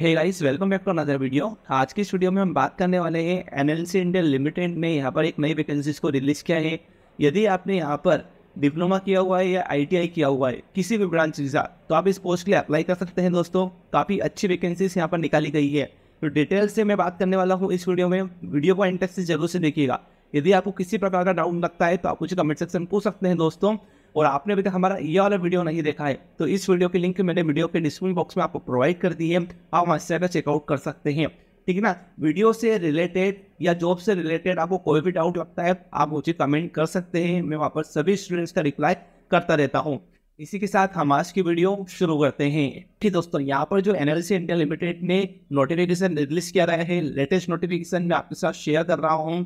hey guys welcome back to another video आज की studio में हम बात करने वाले हैं एनएलसी इंडिया लिमिटेड ने यहाँ पर एक नई वैकेंसीज को रिलीज़ किया है यदि आपने यहाँ पर डिप्लोमा किया हुआ है या आईटीआई किया हुआ है किसी भी ब्रांच वीजा तो आप इस पोस्ट के लिए अप्लाई कर सकते हैं दोस्तों काफ़ी अच्छी वैकेंसीज यहाँ पर निकाली गई है तो डिटेल से मैं बात करने वाला हूँ इस वीडियो में वीडियो को इंटरेस्ट से जरूर से देखिएगा यदि आपको किसी प्रकार का डाउट लगता है तो आप मुझे कमेंट सेक्शन पूछ सकते हैं दोस्तों और आपने अभी तक हमारा ये वाला वीडियो नहीं देखा है तो इस वीडियो की लिंक मैंने वीडियो के डिस्क्रिप्शन बॉक्स में आपको प्रोवाइड कर दी है आप वहाँ से चेकआउट कर सकते हैं ठीक है ना वीडियो से रिलेटेड या जॉब से रिलेटेड आपको कोई भी डाउट लगता है आप मुझे कमेंट कर सकते हैं मैं वहाँ पर सभी स्टूडेंट्स का रिप्लाई करता रहता हूँ इसी के साथ हम आज की वीडियो शुरू करते हैं ठीक दोस्तों यहाँ पर जो एनएलसी इंडिया लिमिटेड ने नोटिफिकेशन रिलीज किया रहा है लेटेस्ट नोटिफिकेशन मैं आपके साथ शेयर कर रहा हूँ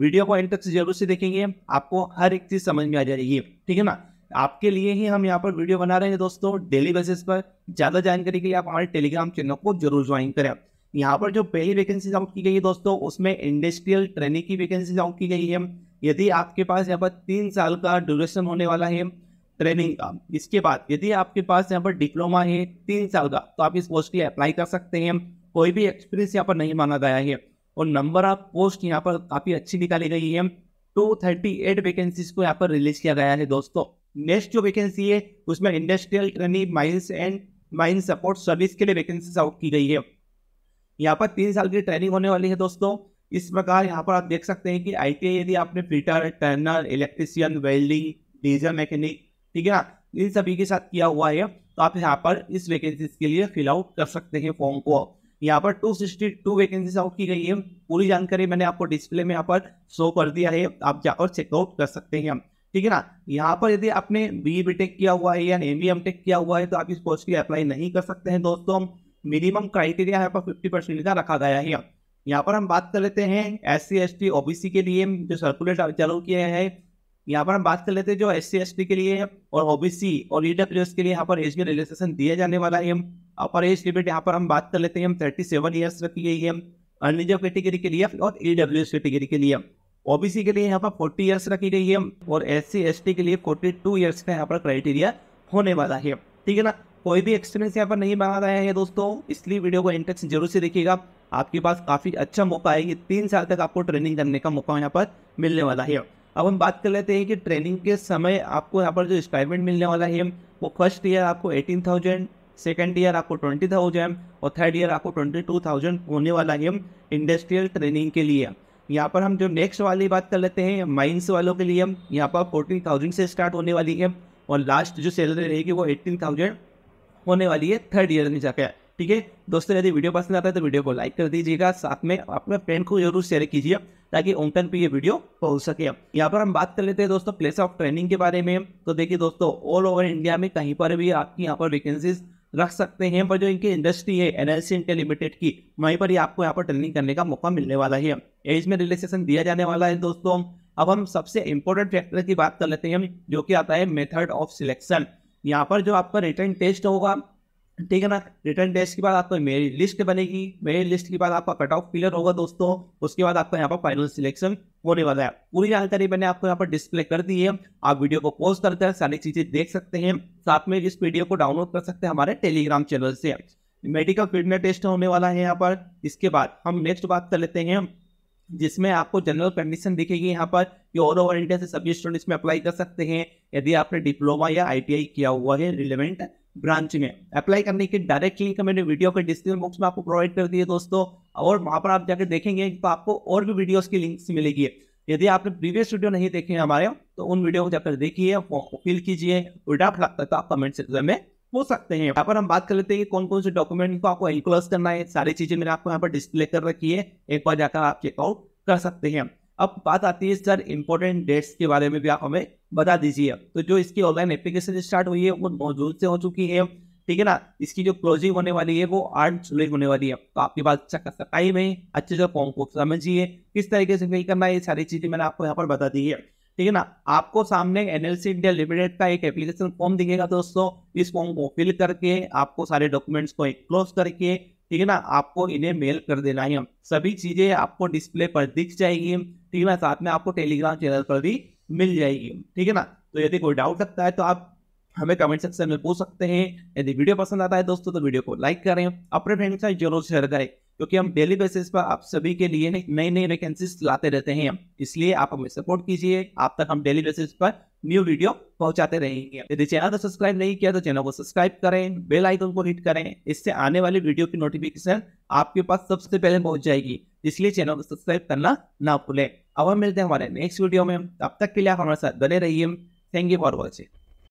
वीडियो को एंड तक से जरूर से देखेंगे आपको हर एक चीज समझ में आ जाएगी ठीक है ना आपके लिए ही हम यहाँ पर वीडियो बना रहे हैं दोस्तों डेली बेसिस पर ज़्यादा जानकारी के लिए आप हमारे टेलीग्राम चैनल को जरूर ज्वाइन करें यहाँ पर जो पहली वैकेंसी आउट की गई है दोस्तों उसमें इंडस्ट्रियल ट्रेनिंग की वैकेंसी आउट की गई है यदि आपके पास यहाँ पर तीन साल का ड्यूरेशन होने वाला है ट्रेनिंग का इसके बाद यदि आपके पास यहाँ पर डिप्लोमा है तीन साल का तो आप इस पोस्ट के लिए अप्लाई कर सकते हैं कोई भी एक्सपीरियंस यहाँ पर नहीं माना गया है और नंबर ऑफ पोस्ट यहाँ पर काफ़ी अच्छी निकाली गई है टू थर्टी एट वैकेंसीज को यहाँ पर रिलीज किया गया है दोस्तों नेक्स्ट जो वैकेंसी है उसमें industrial training mines and mine support service के लिए वैकेंसीज आउट की गई है यहाँ पर तीन साल की ट्रेनिंग होने वाली है दोस्तों इस प्रकार यहाँ पर आप देख सकते हैं कि आई यदि आपने fitter turner electrician welding diesel mechanic ठीक है ना इन सभी के साथ किया हुआ है तो आप यहाँ पर इस वैकेंसीज के लिए फिल आउट कर सकते हैं फॉर्म को यहाँ पर two sixty two vacancies out की गई है पूरी जानकारी मैंने आपको डिस्प्ले में यहाँ पर शो कर दिया है आप जाकर चेकआउट कर सकते हैं ठीक है ना यहाँ पर यदि आपने बी बी टेक किया हुआ है या एम बी एम टेक किया हुआ है तो आप इस पोस्ट के लिए अप्लाई नहीं कर सकते हैं दोस्तों मिनिमम क्राइटेरिया यहाँ पर फिफ्टी परसेंट का रखा गया है यहाँ पर हम बात कर लेते हैं S C S T O B C के लिए जो सर्कुलेट चालू किए हैं यहाँ पर हम बात कर लेते हैं जो एस सी एस टी के लिए और ओ बी सी और ई डब्ल्यू एस के लिए यहाँ पर एज रिलेक्सेशन दिया जाने वाला है अपर एज लिमिट यहाँ पर हम बात कर लेते हैं हम थर्टी सेवन ईयर्स रखी गई है अनिजर्व कैटेगरी के लिए और ई डब्ल्यू एस कैटेगरी के लिए ओबीसी के लिए यहाँ पर फोर्टी ईयर्स रखी गई है और एस सी के लिए फोर्टी टू ईयर्स का यहाँ पर क्राइटेरिया होने वाला है ठीक है ना कोई भी एक्सपीरियंस यहाँ पर नहीं मांगा गया है दोस्तों इसलिए वीडियो को इंटेक्स जरूर से देखिएगा आपके पास काफ़ी अच्छा मौका है कि तीन साल तक आपको ट्रेनिंग करने का मौका यहाँ पर मिलने वाला है अब हम बात कर लेते हैं कि ट्रेनिंग के समय आपको यहाँ पर जो स्टाइपेंड मिलने वाला है वो फर्स्ट ईयर आपको एटीन थाउजेंड सेकेंड ईयर आपको ट्वेंटी थाउजेंड और थर्ड ईयर आपको ट्वेंटी टू थाउजेंड होने वाला है इंडस्ट्रियल ट्रेनिंग के लिए यहाँ पर हम जो नेक्स्ट वाली बात कर लेते हैं माइंस वालों के लिए हम यहाँ पर फोर्टीन थाउजेंड से स्टार्ट होने वाली है और लास्ट जो सैलरी रहेगी वो एट्टीन थाउजेंड होने वाली है थर्ड ईयर में जाकर ठीक है दोस्तों यदि वीडियो पसंद आता है तो वीडियो को लाइक कर दीजिएगा साथ में अपने फ्रेंड को जरूर शेयर कीजिए ताकि ओमटन पे ये वीडियो पहुंच सके यहाँ पर हम बात कर लेते हैं दोस्तों प्लेस ऑफ ट्रेनिंग के बारे में तो देखिए दोस्तों ऑल ओवर इंडिया में कहीं पर भी आपकी यहाँ पर वैकेंसीज रख सकते हैं पर जो इनकी इंडस्ट्री है एनएलसी इंडिया लिमिटेड की वहीं पर ही आपको यहाँ पर ट्रेनिंग करने का मौका मिलने वाला है एज में रिलेक्सेशन दिया जाने वाला है दोस्तों अब हम सबसे इम्पोर्टेंट फैक्टर की बात कर लेते हैं जो कि आता है मेथड ऑफ सिलेक्शन यहाँ पर जो आपका रिटर्न टेस्ट होगा ठीक है ना रिटर्न टेस्ट के बाद आपको मेरी लिस्ट बनेगी मेरी लिस्ट के बाद आपका कट ऑफ क्लियर होगा दोस्तों उसके बाद आपका यहाँ पर फाइनल सिलेक्शन होने वाला है पूरी जानकारी मैंने आपको यहाँ पर डिस्प्ले कर दी है आप वीडियो को पोस्ट करते हैं सारी चीजें देख सकते हैं साथ में इस वीडियो को डाउनलोड कर सकते हैं हमारे टेलीग्राम चैनल से मेडिकल फिटनेस टेस्ट होने वाला है यहाँ पर इसके बाद हम नेक्स्ट बात कर लेते हैं जिसमें आपको जनरल कंडीशन दिखेगी यहाँ पर कि ऑल ओवर इंडिया से सभी स्टूडेंट्स में अप्लाई कर सकते हैं यदि आपने डिप्लोमा या आईटीआई किया हुआ है रिलेवेंट ब्रांच में अप्लाई करने के डायरेक्ट लिंक तो मैंने वीडियो के डिस्क्रिप्शन बॉक्स में आपको प्रोवाइड कर दिए दोस्तों और वहां पर आप जाकर देखेंगे तो आपको और भी वीडियोस की लिंक्स मिलेगी यदि आपने प्रीवियस वीडियो नहीं देखे हैं हमारे तो उन वीडियो को जाकर देखिए फिल कीजिए और डाउट लगता तो आप कमेंट सेक्शन में हो सकते हैं यहाँ पर हम बात कर लेते हैं कि कौन कौन से डॉक्यूमेंट को आपको इनक्लोज करना है सारी चीजें मैंने आपको यहाँ पर डिस्प्ले कर रखी है एक बार जाकर आप चेकआउट कर सकते हैं अब बात आती है सर इंपॉर्टेंट डेट्स के बारे में भी आप हमें बता दीजिए तो जो इसकी ऑनलाइन एप्लीकेशन स्टार्ट हुई है वो मौजूद से हो चुकी है ठीक है ना इसकी जो क्लोजिंग होने वाली है वो आठ जुलाई होने वाली है तो आपके पास अच्छा कर सकता है अच्छे से फॉर्म को समझिए किस तरीके से फिल करना है ये सारी चीजें मैंने आपको यहाँ पर बता दी है ठीक है ना आपको सामने एनएलसी इंडिया लिमिटेड का एक एप्लीकेशन फॉर्म दिखेगा दोस्तों इस फॉर्म को फिल करके आपको सारे डॉक्यूमेंट्स को क्लोज करके ठीक है ना आपको इन्हें मेल कर देना है सभी चीजें आपको डिस्प्ले पर दिख जाएगी ठीक है ना साथ में आपको टेलीग्राम चैनल पर भी मिल जाएगी ठीक है ना तो यदि कोई डाउट लगता है तो आप हमें कमेंट सेक्शन में पूछ सकते हैं यदि वीडियो पसंद आता है दोस्तों तो वीडियो को लाइक करें अपने फ्रेंड के साथ जरूर शेयर करें क्योंकि हम डेली बेसिस पर आप सभी के लिए नई नई वैकेंसीज लाते रहते हैं इसलिए आप हमें सपोर्ट कीजिए आप तक हम डेली बेसिस पर न्यू वीडियो पहुंचाते रहेंगे यदि चैनल को सब्सक्राइब नहीं किया तो चैनल को सब्सक्राइब करें बेल आइकन को हिट करें इससे आने वाली वीडियो की नोटिफिकेशन आपके पास सबसे पहले पहुंच जाएगी इसलिए चैनल को सब्सक्राइब करना ना भूलें अब हम मिलते हैं हमारे नेक्स्ट वीडियो में तब तक के लिए आप हमारे साथ बने रहिए थैंक यू फॉर वॉचिंग